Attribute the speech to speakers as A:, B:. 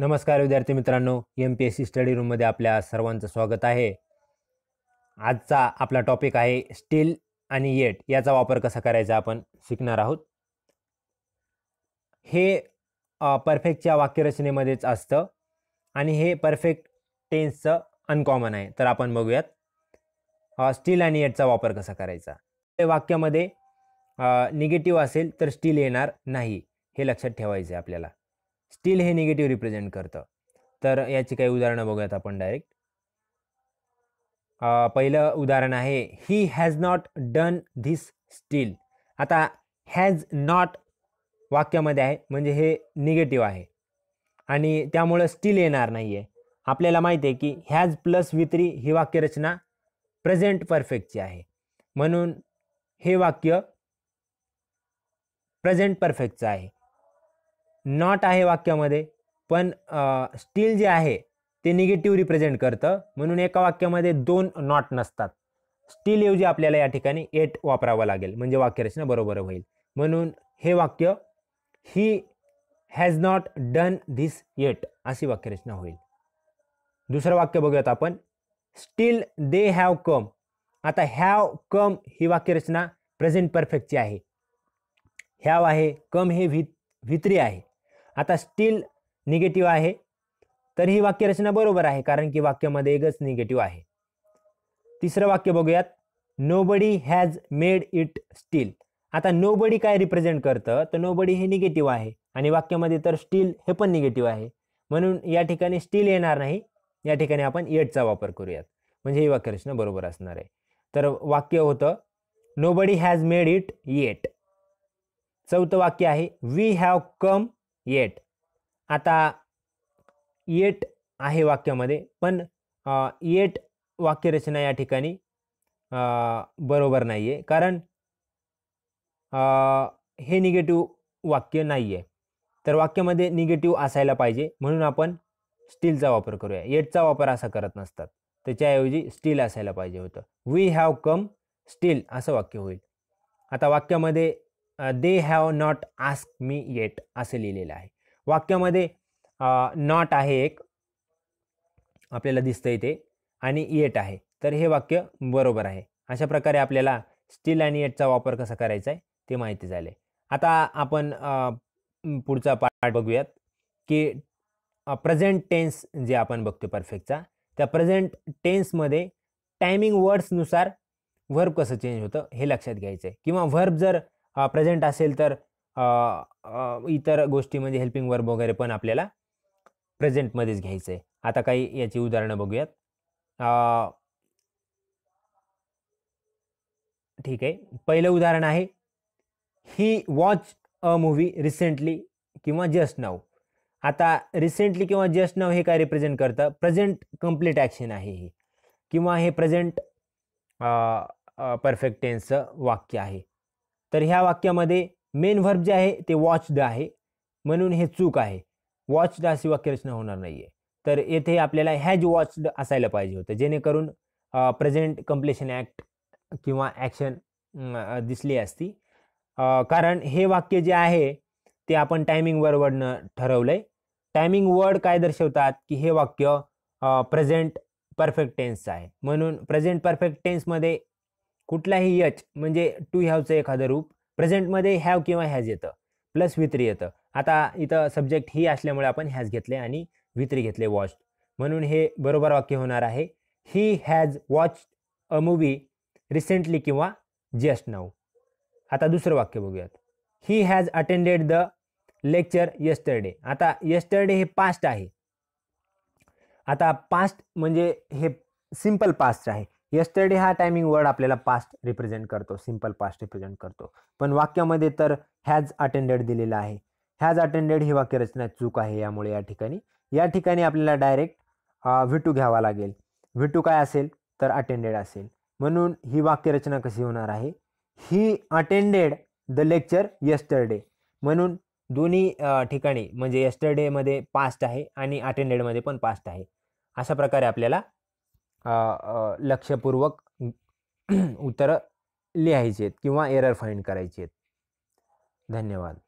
A: नमस्कार विद्यार्थी मित्रांनो M P S C study रूममध्ये आपल्या सर्वांचं स्वागत आहे आजचा आपला टॉपिक आहे स्टील आणि येट याचा वापर कसा करायचा आपण शिकणार आहोत हे परफेक्टच्या वाक्यरचनेमध्येच असतं आणि हे परफेक्ट टेन्सचं अनकॉमन आहे तर आपण बघूयात स्टील आणि येटचा वापर कसा करायचा हे वाक्यामध्ये निगेटिव्ह असेल तर स्टील येणार नाही हे लक्षात ठेवायचं आहे आपल्याला स्टील हे निगेटिव्ह रिप्रेझेंट करतं तर याची काही उदाहरणं बघूयात आपण डायरेक्ट पहिलं उदाहरण आहे he has not done this still आता हॅज नॉट वाक्यामध्ये आहे म्हणजे हे निगेटिव्ह आहे आणि त्यामुळं स्टील येणार नाही आहे आपल्याला माहिती आहे की हॅज प्लस वित्री ही वाक्यरचना प्रेझेंट परफेक्टची आहे म्हणून हे वाक्य प्रेझेंट परफेक्टचं आहे नॉट आहे वाक्यामध्ये पण स्टील जे आहे ते निगेटिव्ह रिप्रेझेंट करतं म्हणून एका वाक्यामध्ये दोन नॉट नसतात स्टील ऐवजी आपल्याला या ठिकाणी एट वापरावं लागेल म्हणजे वाक्यरचना बरोबर होईल म्हणून हे वाक्य he has not done this yet अशी वाक्यरचना होईल दुसरं वाक्य बघूयात आपण स्टील दे हॅव कम आता हॅव कम ही वाक्यरचना प्रेझेंट परफेक्टची आहे हॅव आहे कम हे व्हित भित्री आहे आता स्टील निगेटिव्ह आहे तर ही वाक्यरचना बरोबर आहे कारण की वाक्यामध्ये एकच निगेटिव्ह आहे तिसरं वाक्य बघूयात nobody has made it still आता नोबडी काय रिप्रेझेंट करतं तर नोबडी हे निगेटिव्ह आहे आणि वाक्यामध्ये तर स्टील हे पण निगेटिव्ह आहे म्हणून या ठिकाणी स्टील येणार नाही या ठिकाणी आपण एटचा वापर करूयात म्हणजे ही वाक्यरचना बरोबर असणार आहे तर वाक्य होतं nobody has made it yet चौथं वाक्य आहे वी हॅव कम येट आता येट आहे वाक्यामध्ये पण येट वाक्यरचना या ठिकाणी बरोबर नाही आहे कारण हे निगेटिव वाक्य नाही आहे तर वाक्यामध्ये निगेटिव्ह असायला पाहिजे म्हणून आपण स्टीलचा वापर करूया येटचा वापर असा करत नसतात त्याच्याऐवजी स्टील असायला पाहिजे होतं वी हॅव कम स्टील असं वाक्य होईल आता वाक्यामध्ये they have not ask me yet असे लिहिलेलं आहे वाक्यामध्ये नॉट आहे एक आपल्याला दिसतं इथे आणि येट आहे तर हे वाक्य बरोबर आहे अशा प्रकारे आपल्याला स्टील आणि येटचा वापर कसा करायचा आहे ते माहिती झाले आता आपण पुढचा पाठ बघूयात की प्रेझेंट टेन्स जे आपण बघतो परफेक्टचा त्या प्रेझेंट टेन्समध्ये टायमिंग वर्ड्सनुसार व्हर्ब कसं चेंज होतं हे लक्षात घ्यायचं आहे किंवा व्हर्ब जर प्रेझेंट असेल तर इतर गोष्टी म्हणजे हेल्पिंग वर्ब वगैरे पण आपल्याला प्रेझेंटमध्येच घ्यायचं आहे आता काही याची उदाहरणं बघूयात ठीक आहे पहिलं उदाहरण आहे he watch a movie recently किंवा जस्ट नाव आता रिसेंटली किंवा जस्ट नाव हे काय रिप्रेझेंट करतं प्रेझेंट कम्प्लीट ॲक्शन आहे हे किंवा हे प्रेझेंट परफेक्ट टेन्सचं वाक्य आहे तर ह्या वाक्यामध्ये मेन व्हर्ब जे आहे ते वॉचड आहे म्हणून हे चूक आहे वॉचड अशी वाक्यरचना होणार नाही आहे तर येथे आपल्याला हॅज वॉचड असायला पाहिजे होतं जेणेकरून प्रेझेंट कम्प्लेशन ॲक्ट किंवा ॲक्शन दिसली असती कारण हे वाक्य जे आहे ते आपण टायमिंग वर्डनं ठरवलं आहे टायमिंग वर्ड काय दर्शवतात की हे वाक्य प्रेझेंट परफेक्ट टेन्सचं आहे म्हणून प्रेझेंट परफेक्ट टेन्समध्ये कुठलाही यच म्हणजे टू हॅवचं एखादं रूप प्रेझेंटमध्ये हॅव किंवा हॅज येतं प्लस वित्री येतं आता इथं सब्जेक्ट ही असल्यामुळे आपण हॅज घेतले आणि वित्री घेतले वॉच म्हणून हे बरोबर वाक्य होणार आहे he has watch a movie recently किंवा जस्ट नाऊ आता दुसरं वाक्य बघूयात he has attended the lecture yesterday आता यस्टरडे हे पास्ट आहे आता पास्ट म्हणजे हे सिम्पल पास्ट आहे यस्टरडे हा टायमिंग वर्ड आपल्याला पास्ट रिप्रेझेंट करतो सिम्पल पास्ट रिप्रेझेंट करतो पण वाक्यामध्ये तर हॅज अटेंडेड दिलेला आहे हॅज अटेंडेड ही वाक्यरचना चूक आहे यामुळे या ठिकाणी या ठिकाणी आपल्याला डायरेक्ट व्हिटू घ्यावा लागेल व्हिटू काय असेल तर अटेंडेड असेल म्हणून ही वाक्यरचना कशी होणार आहे he attended the lecture yesterday म्हणून दोन्ही ठिकाणी म्हणजे यस्टरडेमध्ये पास्ट आहे आणि अटेंडेडमध्ये पण पास्ट आहे अशा प्रकारे आपल्याला लक्षपूर्वक उत्तरं लिहायची आहेत किंवा एरर फाईंड करायची आहेत धन्यवाद